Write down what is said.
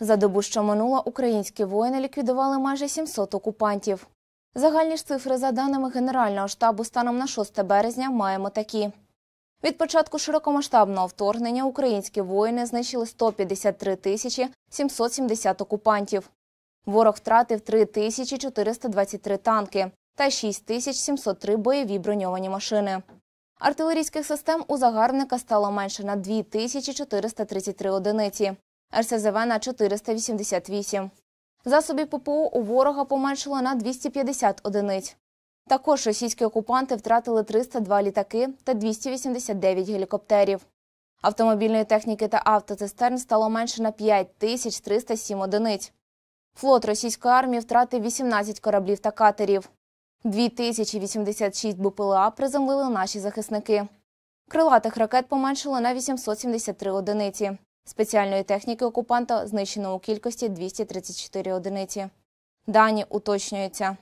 За добу, що минула, українські воїни ліквідували майже 700 окупантів. Загальні ж цифри, за даними Генерального штабу, станом на 6 березня маємо такі. Від початку широкомасштабного вторгнення українські воїни знищили 153 тисячі 770 окупантів. Ворог втратив тисячі 3423 танки та тисяч 6703 бойові броньовані машини. Артилерійських систем у загарбника стало менше на тисячі 2433 одиниці. РСЗВ на 488. засоби ППО у ворога поменшило на 250 одиниць. Також російські окупанти втратили 302 літаки та 289 гелікоптерів. Автомобільної техніки та автоцистерн стало менше на 5307 одиниць. Флот російської армії втратив 18 кораблів та катерів. 2086 БПЛА приземлили наші захисники. Крилатих ракет поменшило на 873 одиниці. Спеціальної техніки окупанта знищено у кількості 234 одиниці. Дані уточнюються.